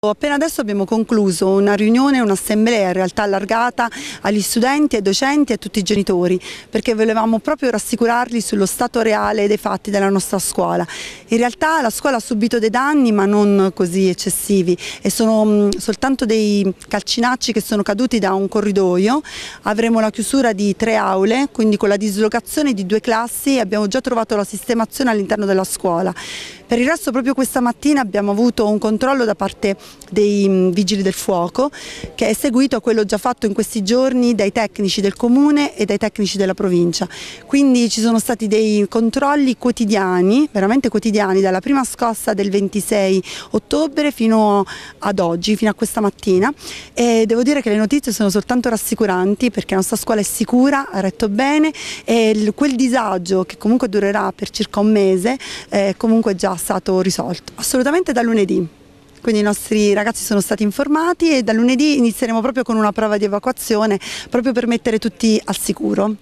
Appena adesso abbiamo concluso una riunione, un'assemblea in realtà allargata agli studenti, ai docenti e a tutti i genitori perché volevamo proprio rassicurarli sullo stato reale dei fatti della nostra scuola. In realtà la scuola ha subito dei danni ma non così eccessivi e sono mm, soltanto dei calcinacci che sono caduti da un corridoio, avremo la chiusura di tre aule quindi con la dislocazione di due classi abbiamo già trovato la sistemazione all'interno della scuola. Per il resto proprio questa mattina abbiamo avuto un controllo da parte dei mm, vigili del fuoco che è seguito a quello già fatto in questi giorni dai tecnici del comune e dai tecnici della provincia. Quindi ci sono stati dei controlli quotidiani, veramente quotidiani, dalla prima scossa del 26 ottobre fino ad oggi, fino a questa mattina e devo dire che le notizie sono soltanto rassicuranti perché la nostra scuola è sicura, ha retto bene e quel disagio che comunque durerà per circa un mese eh, è comunque già stato risolto, assolutamente da lunedì quindi i nostri ragazzi sono stati informati e da lunedì inizieremo proprio con una prova di evacuazione proprio per mettere tutti al sicuro.